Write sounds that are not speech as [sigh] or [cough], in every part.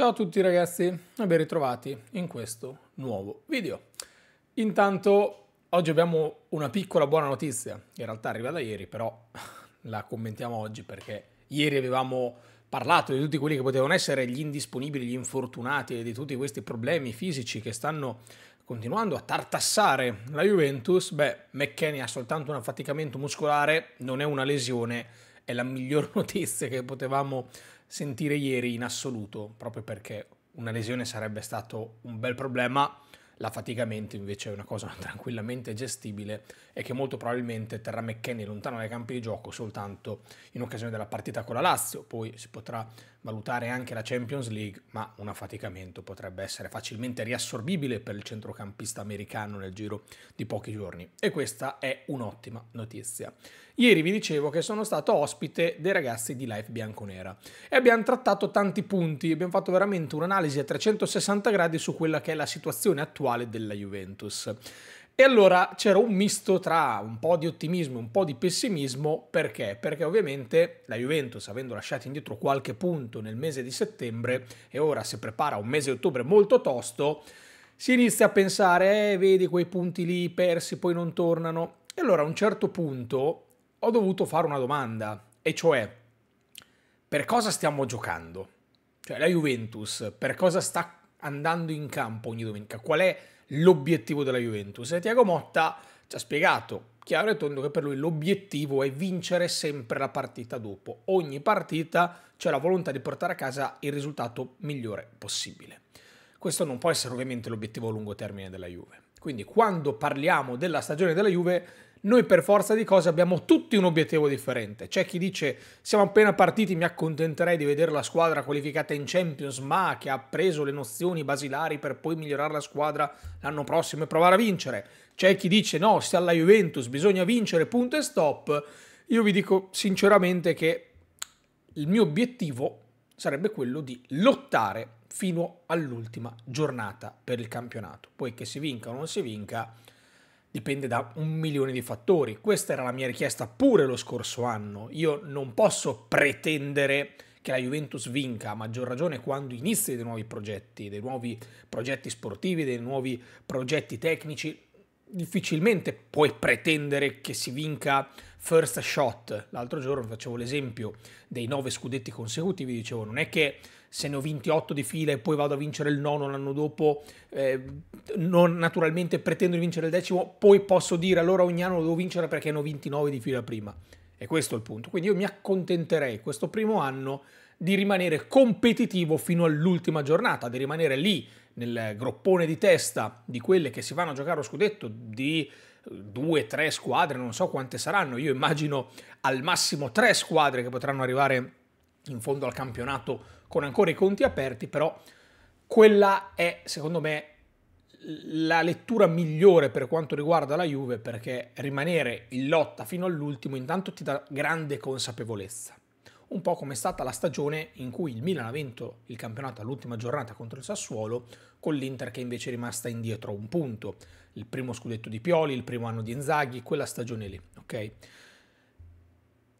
Ciao a tutti ragazzi e ben ritrovati in questo nuovo video. Intanto oggi abbiamo una piccola buona notizia, in realtà arriva da ieri però [laughs] la commentiamo oggi perché ieri avevamo parlato di tutti quelli che potevano essere gli indisponibili, gli infortunati e di tutti questi problemi fisici che stanno continuando a tartassare la Juventus. Beh, McKenny ha soltanto un affaticamento muscolare, non è una lesione, è la miglior [laughs] notizia che potevamo sentire ieri in assoluto, proprio perché una lesione sarebbe stato un bel problema l'affaticamento invece è una cosa [laughs] tranquillamente gestibile e che molto probabilmente terrà McKenny lontano dai campi di gioco soltanto in occasione della partita con la Lazio, poi si potrà valutare anche la Champions League, ma un affaticamento potrebbe essere facilmente riassorbibile per il centrocampista americano nel giro di pochi giorni e questa è un'ottima notizia. Ieri vi dicevo che sono stato ospite dei ragazzi di Life Bianconera e abbiamo trattato tanti punti, abbiamo fatto veramente un'analisi a 360 gradi su quella che è la situazione attuale attuale della Juventus. E allora c'era un misto tra un po' di ottimismo e un po' di pessimismo, perché? Perché ovviamente la Juventus, avendo lasciato indietro qualche punto nel mese di settembre, e ora si prepara un mese di ottobre molto tosto, si inizia a pensare, eh, vedi quei punti lì persi, poi non tornano. E allora a un certo punto ho dovuto fare una domanda, e cioè, per cosa stiamo giocando? Cioè la Juventus, per cosa sta andando in campo ogni domenica, qual è l'obiettivo della Juventus. E Tiago Motta ci ha spiegato chiaro e tondo che per lui l'obiettivo è vincere sempre la partita dopo. Ogni partita c'è la volontà di portare a casa il risultato migliore possibile. Questo non può essere ovviamente l'obiettivo a lungo termine della Juve. Quindi quando parliamo della stagione della Juve noi per forza di cose abbiamo tutti un obiettivo differente. C'è chi dice siamo appena partiti, mi accontenterei di vedere la squadra qualificata in Champions, ma che ha preso le nozioni basilari per poi migliorare la squadra l'anno prossimo e provare a vincere. C'è chi dice no, sta alla Juventus, bisogna vincere, punto e stop. Io vi dico sinceramente che il mio obiettivo sarebbe quello di lottare fino all'ultima giornata per il campionato. Poi che si vinca o non si vinca dipende da un milione di fattori. Questa era la mia richiesta pure lo scorso anno. Io non posso pretendere che la Juventus vinca, a maggior ragione quando inizi dei nuovi progetti, dei nuovi progetti sportivi, dei nuovi progetti tecnici difficilmente puoi pretendere che si vinca first shot. L'altro giorno facevo l'esempio dei nove scudetti consecutivi, dicevo non è che se ne ho vinti otto di fila e poi vado a vincere il nono l'anno dopo, eh, non naturalmente pretendo di vincere il decimo, poi posso dire allora ogni anno lo devo vincere perché ne ho vinti nove di fila prima. E questo è il punto. Quindi io mi accontenterei questo primo anno di rimanere competitivo fino all'ultima giornata, di rimanere lì nel groppone di testa di quelle che si vanno a giocare lo scudetto di eh, due, tre squadre, non so quante saranno, io immagino al massimo tre squadre che potranno arrivare in fondo al campionato con ancora i conti aperti, però quella è secondo me la lettura migliore per quanto riguarda la Juve perché rimanere in lotta fino all'ultimo intanto ti dà grande consapevolezza un po' come è stata la stagione in cui il Milan ha vinto il campionato all'ultima giornata contro il Sassuolo, con l'Inter che invece è rimasta indietro un punto. Il primo scudetto di Pioli, il primo anno di Inzaghi, quella stagione lì, ok?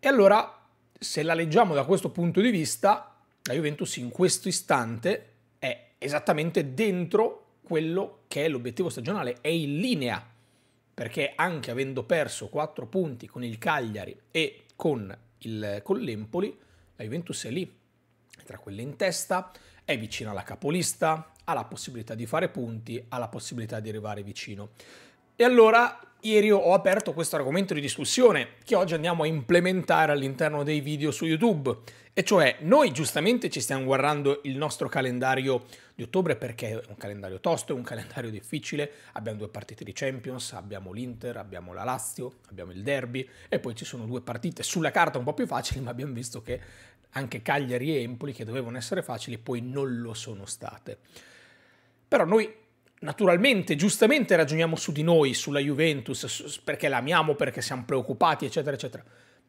E allora, se la leggiamo da questo punto di vista, la Juventus in questo istante è esattamente dentro quello che è l'obiettivo stagionale, è in linea, perché anche avendo perso 4 punti con il Cagliari e con il, con l'Empoli, la Juventus è lì, è tra quelle in testa, è vicina alla capolista, ha la possibilità di fare punti, ha la possibilità di arrivare vicino. E allora Ieri ho aperto questo argomento di discussione che oggi andiamo a implementare all'interno dei video su YouTube. E cioè, noi giustamente ci stiamo guardando il nostro calendario di ottobre perché è un calendario tosto, è un calendario difficile, abbiamo due partite di Champions, abbiamo l'Inter, abbiamo la Lazio, abbiamo il Derby e poi ci sono due partite sulla carta un po' più facili, ma abbiamo visto che anche Cagliari e Empoli, che dovevano essere facili, poi non lo sono state. Però noi naturalmente, giustamente ragioniamo su di noi, sulla Juventus, perché l'amiamo, perché siamo preoccupati, eccetera, eccetera.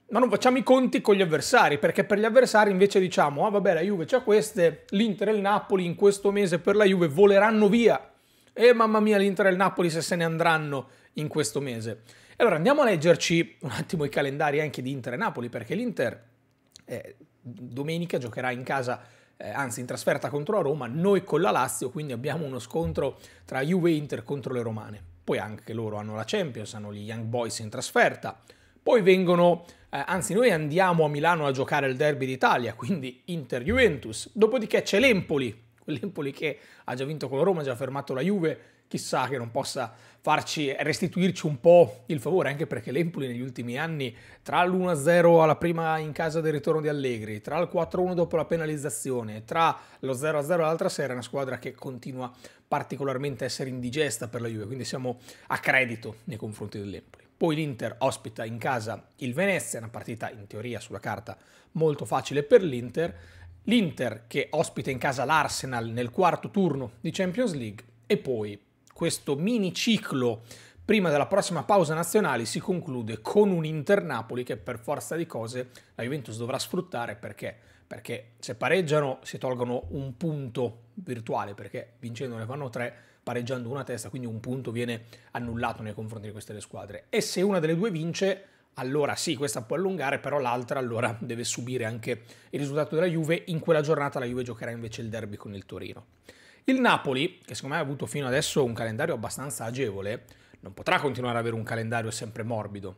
Ma non facciamo i conti con gli avversari, perché per gli avversari invece diciamo, ah vabbè la Juve c'ha queste, l'Inter e il Napoli in questo mese per la Juve voleranno via. E mamma mia l'Inter e il Napoli se se ne andranno in questo mese. allora andiamo a leggerci un attimo i calendari anche di Inter e Napoli, perché l'Inter eh, domenica giocherà in casa eh, anzi in trasferta contro la Roma, noi con la Lazio, quindi abbiamo uno scontro tra Juve e Inter contro le Romane. Poi anche loro hanno la Champions, hanno gli Young Boys in trasferta. Poi vengono, eh, anzi noi andiamo a Milano a giocare il Derby d'Italia, quindi Inter-Juventus. Dopodiché c'è l'Empoli, quell'Empoli che ha già vinto con la Roma, ha già fermato la Juve chissà che non possa farci restituirci un po' il favore, anche perché l'Empoli negli ultimi anni, tra l'1-0 alla prima in casa del ritorno di Allegri, tra il 4-1 dopo la penalizzazione, tra lo 0-0 l'altra sera, è una squadra che continua particolarmente a essere indigesta per la Juve, quindi siamo a credito nei confronti dell'Empoli. Poi l'Inter ospita in casa il Venezia, una partita in teoria sulla carta molto facile per l'Inter. L'Inter che ospita in casa l'Arsenal nel quarto turno di Champions League e poi questo mini ciclo prima della prossima pausa nazionale si conclude con un Inter-Napoli che per forza di cose la Juventus dovrà sfruttare perché? Perché se pareggiano si tolgono un punto virtuale perché vincendo ne fanno tre, pareggiando una testa, quindi un punto viene annullato nei confronti di queste due squadre. E se una delle due vince, allora sì, questa può allungare, però l'altra allora deve subire anche il risultato della Juve. In quella giornata la Juve giocherà invece il derby con il Torino. Il Napoli, che secondo me ha avuto fino adesso un calendario abbastanza agevole, non potrà continuare ad avere un calendario sempre morbido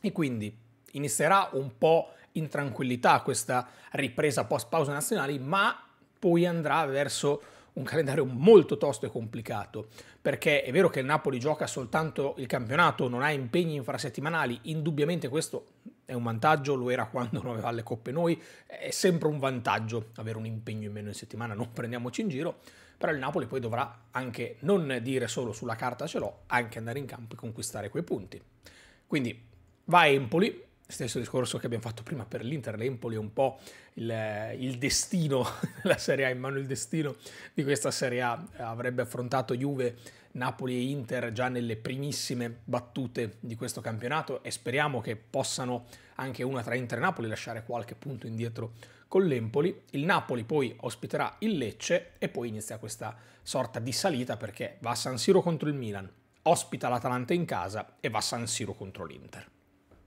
e quindi inizierà un po' in tranquillità questa ripresa post pausa nazionali, ma poi andrà verso un calendario molto tosto e complicato, perché è vero che il Napoli gioca soltanto il campionato, non ha impegni infrasettimanali, indubbiamente questo è un vantaggio, lo era quando [laughs] non aveva le coppe noi, è sempre un vantaggio avere un impegno in meno in settimana, non prendiamoci in giro, però il Napoli poi dovrà anche non dire solo sulla carta ce l'ho, anche andare in campo e conquistare quei punti. Quindi va Empoli, stesso discorso che abbiamo fatto prima per l'Inter, l'Empoli è un po' il, il destino, [laughs] la Serie A in mano il destino di questa Serie A, avrebbe affrontato Juve Napoli e Inter già nelle primissime battute di questo campionato e speriamo che possano anche una tra Inter e Napoli lasciare qualche punto indietro con l'Empoli. Il Napoli poi ospiterà il Lecce e poi inizia questa sorta di salita perché va a San Siro contro il Milan, ospita l'Atalanta in casa e va a San Siro contro l'Inter.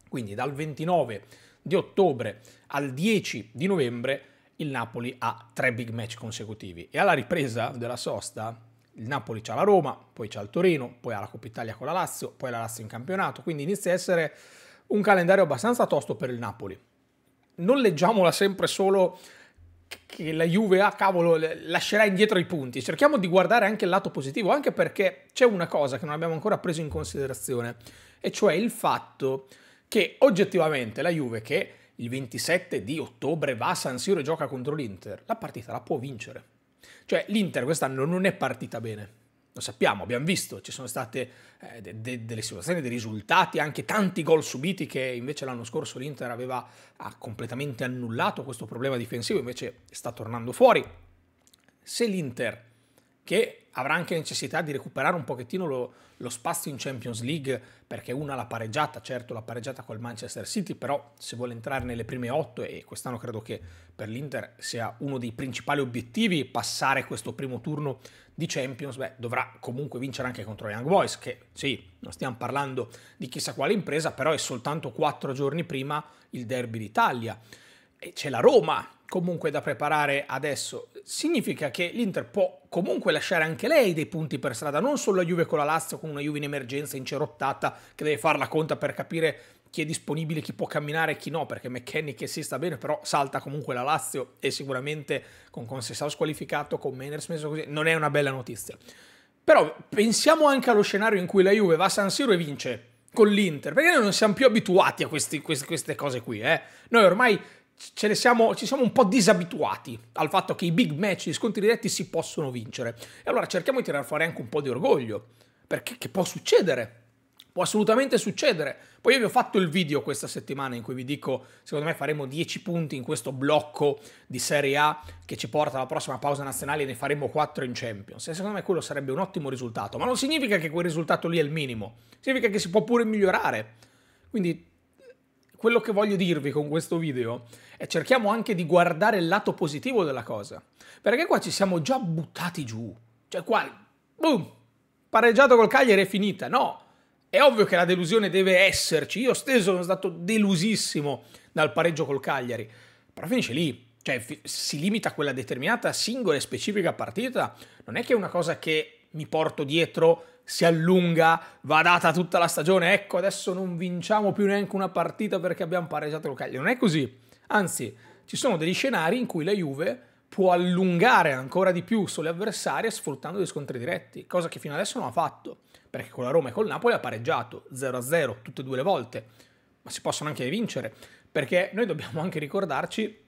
Quindi dal 29 di ottobre al 10 di novembre il Napoli ha tre big match consecutivi e alla ripresa della sosta il Napoli c'ha la Roma, poi c'ha il Torino, poi ha la Coppa Italia con la Lazio, poi la Lazio in campionato, quindi inizia a essere un calendario abbastanza tosto per il Napoli. Non leggiamola sempre solo che la Juve, ah cavolo, lascerà indietro i punti. Cerchiamo di guardare anche il lato positivo, anche perché c'è una cosa che non abbiamo ancora preso in considerazione, e cioè il fatto che oggettivamente la Juve, che il 27 di ottobre va a San Siro e gioca contro l'Inter, la partita la può vincere. Cioè l'Inter quest'anno non è partita bene. Lo sappiamo, abbiamo visto, ci sono state eh, de de delle situazioni, dei risultati, anche tanti gol subiti che invece l'anno scorso l'Inter aveva completamente annullato questo problema difensivo, invece sta tornando fuori. Se l'Inter, che avrà anche necessità di recuperare un pochettino lo, lo, spazio in Champions League perché una l'ha pareggiata, certo l'ha pareggiata col Manchester City, però se vuole entrare nelle prime otto e quest'anno credo che per l'Inter sia uno dei principali obiettivi passare questo primo turno di Champions, beh, dovrà comunque vincere anche contro Young Boys che sì, non stiamo parlando di chissà quale impresa, però è soltanto quattro giorni prima il derby d'Italia. E c'è la Roma comunque da preparare adesso, significa che l'Inter può comunque lasciare anche lei dei punti per strada, non solo la Juve con la Lazio, con una Juve in emergenza, incerottata, che deve fare la conta per capire chi è disponibile, chi può camminare e chi no, perché McKenny che si sta bene, però salta comunque la Lazio e sicuramente con Consessao squalificato, con Meners messo così, non è una bella notizia. Però pensiamo anche allo scenario in cui la Juve va a San Siro e vince con l'Inter, perché noi non siamo più abituati a questi, queste, queste cose qui, eh? Noi ormai siamo, ci siamo un po' disabituati al fatto che i big match, gli scontri diretti si possono vincere. E allora cerchiamo di tirare fuori anche un po' di orgoglio, perché può succedere. Può assolutamente succedere. Poi io vi ho fatto il video questa settimana in cui vi dico, secondo me faremo 10 punti in questo blocco di Serie A che ci porta alla prossima pausa nazionale e ne faremo 4 in Champions. E secondo me quello sarebbe un ottimo risultato, ma non significa che quel risultato lì è il minimo, significa che si può pure migliorare. Quindi quello che voglio dirvi con questo video è cerchiamo anche di guardare il lato positivo della cosa. Perché qua ci siamo già buttati giù. Cioè qua, boom, pareggiato col Cagliari è finita. No, è ovvio che la delusione deve esserci. Io stesso sono stato delusissimo dal pareggio col Cagliari. Però finisce lì. Cioè si limita a quella determinata singola e specifica partita. Non è che è una cosa che mi porto dietro si allunga, va data tutta la stagione, ecco adesso non vinciamo più neanche una partita perché abbiamo pareggiato il Cagliari. Non è così, anzi ci sono degli scenari in cui la Juve può allungare ancora di più sulle avversarie sfruttando gli scontri diretti, cosa che fino adesso non ha fatto, perché con la Roma e col Napoli ha pareggiato 0-0 tutte e due le volte, ma si possono anche vincere, perché noi dobbiamo anche ricordarci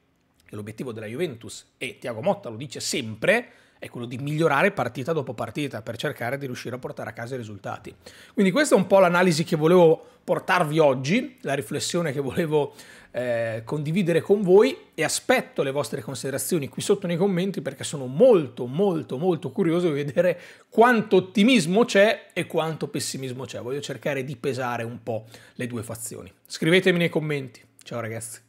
che l'obiettivo della Juventus, e Tiago Motta lo dice sempre, è quello di migliorare partita dopo partita per cercare di riuscire a portare a casa i risultati. Quindi questa è un po' l'analisi che volevo portarvi oggi, la riflessione che volevo eh, condividere con voi e aspetto le vostre considerazioni qui sotto nei commenti perché sono molto molto molto curioso di vedere quanto ottimismo c'è e quanto pessimismo c'è. Voglio cercare di pesare un po' le due fazioni. Scrivetemi nei commenti. Ciao ragazzi.